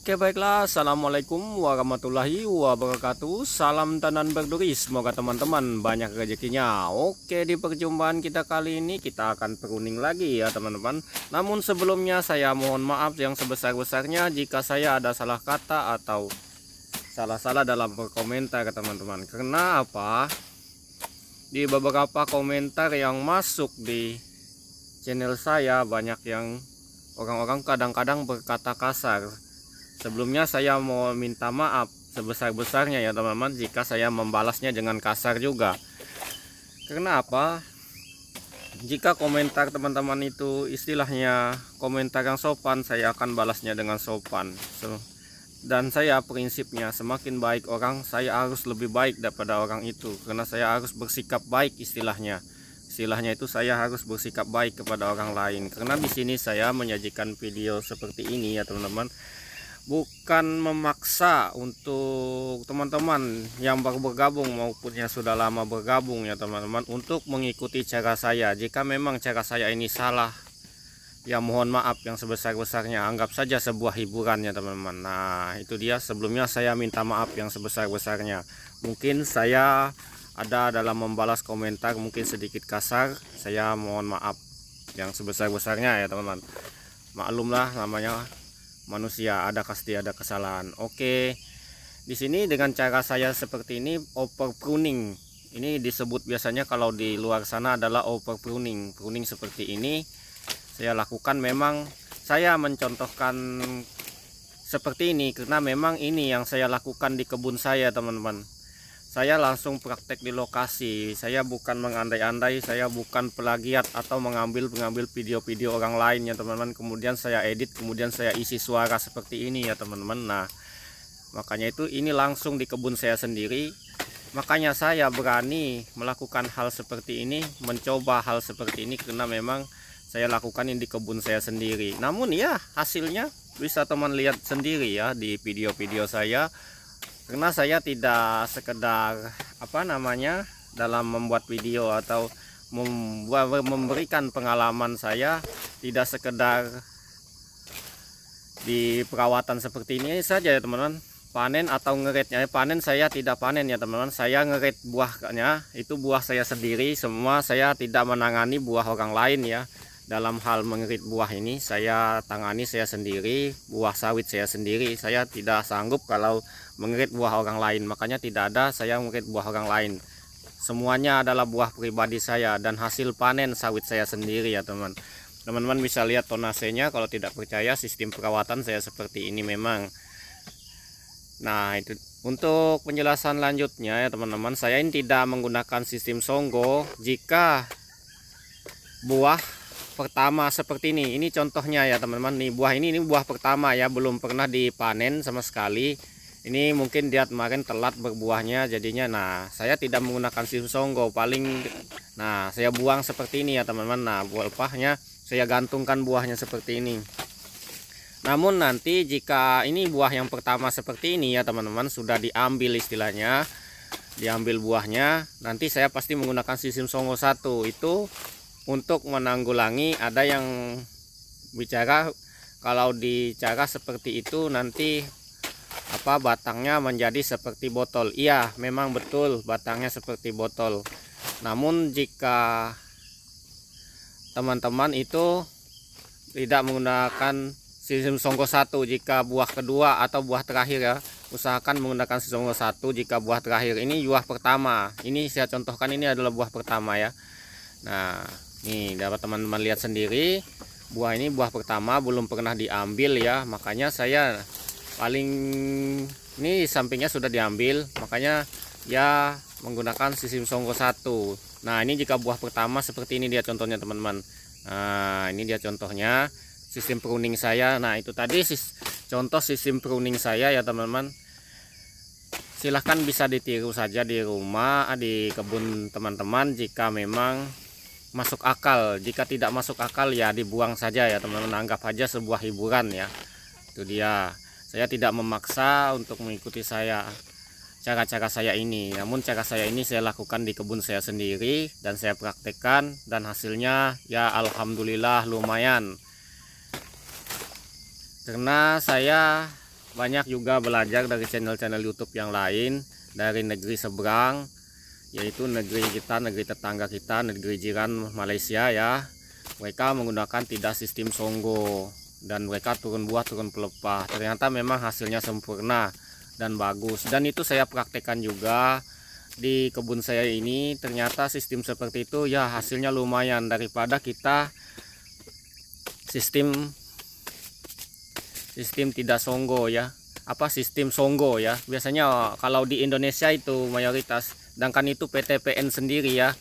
Oke baiklah Assalamualaikum warahmatullahi wabarakatuh Salam tanan berduri Semoga teman-teman banyak rezekinya Oke di perjumpaan kita kali ini Kita akan pruning lagi ya teman-teman Namun sebelumnya saya mohon maaf Yang sebesar-besarnya jika saya ada salah kata Atau salah-salah dalam berkomentar teman-teman Karena apa Di beberapa komentar yang masuk di channel saya Banyak yang orang-orang kadang-kadang berkata kasar Sebelumnya saya mau minta maaf sebesar-besarnya ya teman-teman jika saya membalasnya dengan kasar juga. Karena apa? Jika komentar teman-teman itu istilahnya komentar yang sopan, saya akan balasnya dengan sopan. So, dan saya prinsipnya semakin baik orang saya harus lebih baik daripada orang itu karena saya harus bersikap baik istilahnya istilahnya itu saya harus bersikap baik kepada orang lain karena di sini saya menyajikan video seperti ini ya teman-teman bukan memaksa untuk teman-teman yang baru bergabung maupun yang sudah lama bergabung ya teman-teman untuk mengikuti cara saya jika memang cara saya ini salah ya mohon maaf yang sebesar-besarnya anggap saja sebuah hiburan ya teman-teman nah itu dia sebelumnya saya minta maaf yang sebesar-besarnya mungkin saya ada dalam membalas komentar mungkin sedikit kasar saya mohon maaf yang sebesar-besarnya ya teman-teman maklumlah namanya manusia ada pasti ada kesalahan oke di sini dengan cara saya seperti ini over pruning ini disebut biasanya kalau di luar sana adalah over pruning pruning seperti ini saya lakukan memang saya mencontohkan seperti ini karena memang ini yang saya lakukan di kebun saya teman-teman saya langsung praktek di lokasi saya bukan mengandai-andai saya bukan pelagiat atau mengambil mengambil video-video orang lain ya teman-teman kemudian saya edit kemudian saya isi suara seperti ini ya teman-teman nah makanya itu ini langsung di kebun saya sendiri makanya saya berani melakukan hal seperti ini mencoba hal seperti ini karena memang saya lakukan ini di kebun saya sendiri namun ya hasilnya bisa teman lihat sendiri ya di video-video saya karena saya tidak sekedar apa namanya dalam membuat video atau memberikan pengalaman saya tidak sekedar di perawatan seperti ini saja ya teman-teman panen atau ngeritnya eh, panen saya tidak panen ya teman-teman saya ngeret buahnya itu buah saya sendiri semua saya tidak menangani buah orang lain ya dalam hal mengirit buah ini saya tangani saya sendiri buah sawit saya sendiri saya tidak sanggup kalau mengirit buah orang lain makanya tidak ada saya mengirit buah orang lain semuanya adalah buah pribadi saya dan hasil panen sawit saya sendiri ya teman teman-teman bisa lihat tonasenya kalau tidak percaya sistem perawatan saya seperti ini memang nah itu untuk penjelasan lanjutnya ya teman-teman saya ini tidak menggunakan sistem songgo jika buah pertama seperti ini ini contohnya ya teman-teman nih buah ini ini buah pertama ya belum pernah dipanen sama sekali ini mungkin dia kemarin telat berbuahnya jadinya nah saya tidak menggunakan sisu songgo paling nah saya buang seperti ini ya teman-teman nah buah lepahnya saya gantungkan buahnya seperti ini namun nanti jika ini buah yang pertama seperti ini ya teman-teman sudah diambil istilahnya diambil buahnya nanti saya pasti menggunakan sistem songo satu itu untuk menanggulangi ada yang bicara kalau dicara seperti itu nanti apa batangnya menjadi seperti botol iya memang betul batangnya seperti botol namun jika teman-teman itu tidak menggunakan sistem songko satu jika buah kedua atau buah terakhir ya usahakan menggunakan sistem songko satu jika buah terakhir ini buah pertama ini saya contohkan ini adalah buah pertama ya nah nih dapat teman-teman lihat sendiri buah ini buah pertama belum pernah diambil ya makanya saya paling ini sampingnya sudah diambil makanya ya menggunakan sistem songgo satu nah ini jika buah pertama seperti ini dia contohnya teman-teman nah ini dia contohnya sistem pruning saya nah itu tadi sis, contoh sistem pruning saya ya teman-teman silahkan bisa ditiru saja di rumah di kebun teman-teman jika memang masuk akal jika tidak masuk akal ya dibuang saja ya teman-teman anggap aja sebuah hiburan ya itu dia saya tidak memaksa untuk mengikuti saya cara-cara saya ini namun cara saya ini saya lakukan di kebun saya sendiri dan saya praktekkan dan hasilnya ya Alhamdulillah lumayan karena saya banyak juga belajar dari channel-channel YouTube yang lain dari negeri seberang yaitu negeri kita, negeri tetangga kita, negeri jiran Malaysia ya. Mereka menggunakan tidak sistem songgo dan mereka turun buah, turun pelepah. Ternyata memang hasilnya sempurna dan bagus. Dan itu saya praktekkan juga di kebun saya ini ternyata sistem seperti itu ya hasilnya lumayan daripada kita sistem sistem tidak songgo ya apa sistem songgo ya biasanya kalau di Indonesia itu mayoritas Sedangkan itu PTPN sendiri ya.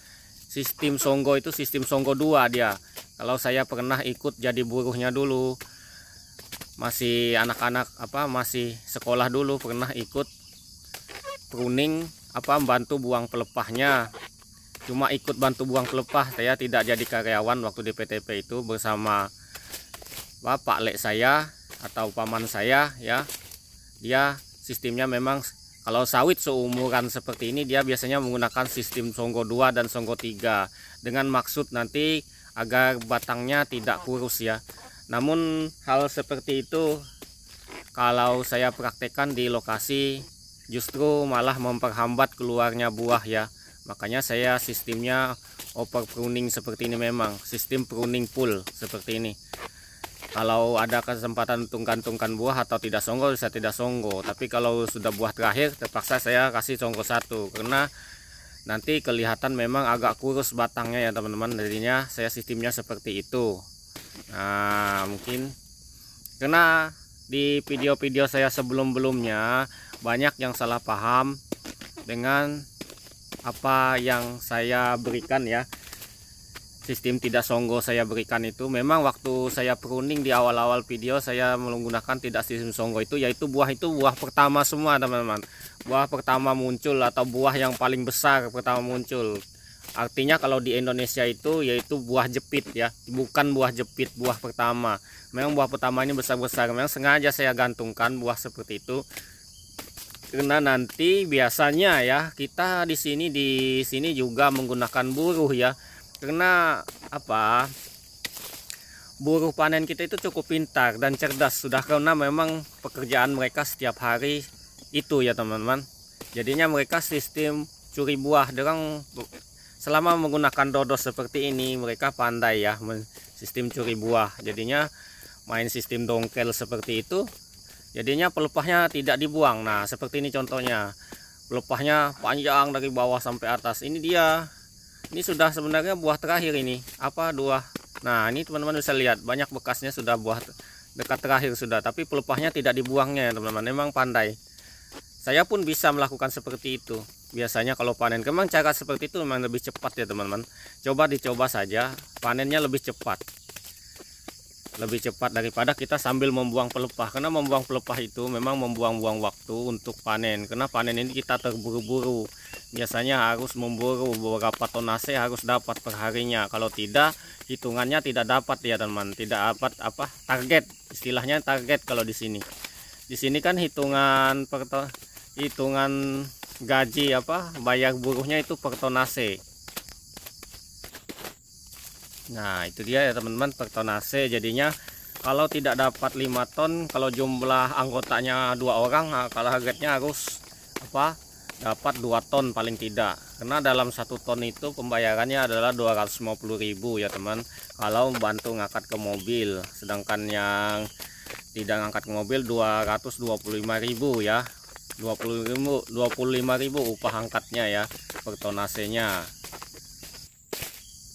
Sistem Songgo itu sistem Songgo 2 dia. Kalau saya pernah ikut jadi buruhnya dulu. Masih anak-anak apa masih sekolah dulu pernah ikut pruning apa bantu buang pelepahnya. Cuma ikut bantu buang pelepah saya tidak jadi karyawan waktu di PTP itu bersama Bapak Lek saya atau paman saya ya. Dia sistemnya memang kalau sawit seumuran seperti ini dia biasanya menggunakan sistem songgo 2 dan songgo 3 dengan maksud nanti agar batangnya tidak kurus ya. Namun hal seperti itu kalau saya praktekkan di lokasi justru malah memperhambat keluarnya buah ya. Makanya saya sistemnya over pruning seperti ini memang, sistem pruning full seperti ini kalau ada kesempatan tungkan-tungkan buah atau tidak songgo bisa tidak songgo tapi kalau sudah buah terakhir terpaksa saya kasih songgo satu karena nanti kelihatan memang agak kurus batangnya ya teman-teman jadinya saya sistemnya seperti itu nah mungkin karena di video-video saya sebelum-belumnya banyak yang salah paham dengan apa yang saya berikan ya sistem tidak songgo saya berikan itu memang waktu saya pruning di awal-awal video saya menggunakan tidak sistem songgo itu yaitu buah itu buah pertama semua teman-teman buah pertama muncul atau buah yang paling besar pertama muncul artinya kalau di Indonesia itu yaitu buah jepit ya bukan buah jepit buah pertama memang buah pertamanya besar-besar memang sengaja saya gantungkan buah seperti itu karena nanti biasanya ya kita di sini di sini juga menggunakan buruh ya karena apa buruh panen kita itu cukup pintar dan cerdas sudah karena memang pekerjaan mereka setiap hari itu ya teman-teman jadinya mereka sistem curi buah dengan selama menggunakan dodos seperti ini mereka pandai ya sistem curi buah jadinya main sistem dongkel seperti itu jadinya pelepahnya tidak dibuang nah seperti ini contohnya pelepahnya panjang dari bawah sampai atas ini dia ini sudah sebenarnya buah terakhir ini apa dua nah ini teman-teman bisa lihat banyak bekasnya sudah buah dekat terakhir sudah tapi pelepahnya tidak dibuangnya teman-teman memang pandai saya pun bisa melakukan seperti itu biasanya kalau panen memang cara seperti itu memang lebih cepat ya teman-teman coba dicoba saja panennya lebih cepat lebih cepat daripada kita sambil membuang pelepah karena membuang pelepah itu memang membuang-buang waktu untuk panen karena panen ini kita terburu-buru biasanya harus memburu beberapa tonase harus dapat perharinya kalau tidak hitungannya tidak dapat ya teman tidak dapat apa target istilahnya target kalau di sini di sini kan hitungan per hitungan gaji apa bayar buruhnya itu per tonase Nah itu dia ya teman-teman AC jadinya kalau tidak dapat 5 ton kalau jumlah anggotanya dua orang nah, kalau harganya harus apa dapat 2 ton paling tidak karena dalam satu ton itu pembayarannya adalah 250.000 ya teman kalau membantu ngangkat ke mobil sedangkan yang tidak ngangkat ke mobil 225.000 ya 25.000 25.000 upah angkatnya ya per nya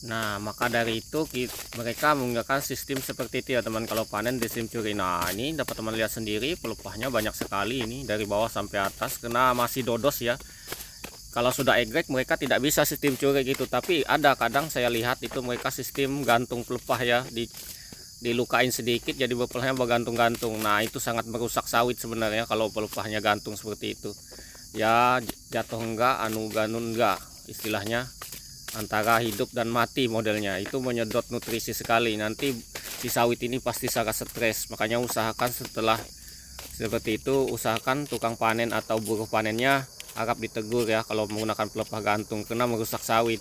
Nah, maka dari itu kita, mereka menggunakan sistem seperti itu ya teman kalau panen di sistem curi. Nah, ini dapat teman lihat sendiri pelupahnya banyak sekali ini dari bawah sampai atas kena masih dodos ya. Kalau sudah egrek mereka tidak bisa sistem curi gitu, tapi ada kadang saya lihat itu mereka sistem gantung pelupah ya di dilukain sedikit jadi pelupahnya bergantung-gantung. Nah, itu sangat merusak sawit sebenarnya kalau pelupahnya gantung seperti itu. Ya jatuh enggak, anu ganun enggak istilahnya antara hidup dan mati modelnya itu menyedot nutrisi sekali nanti si sawit ini pasti sangat stres makanya usahakan setelah seperti itu usahakan tukang panen atau buruh panennya agak ditegur ya kalau menggunakan pelepah gantung karena merusak sawit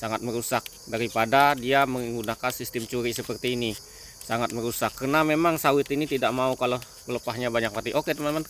sangat merusak daripada dia menggunakan sistem curi seperti ini sangat merusak karena memang sawit ini tidak mau kalau pelepahnya banyak mati oke teman-teman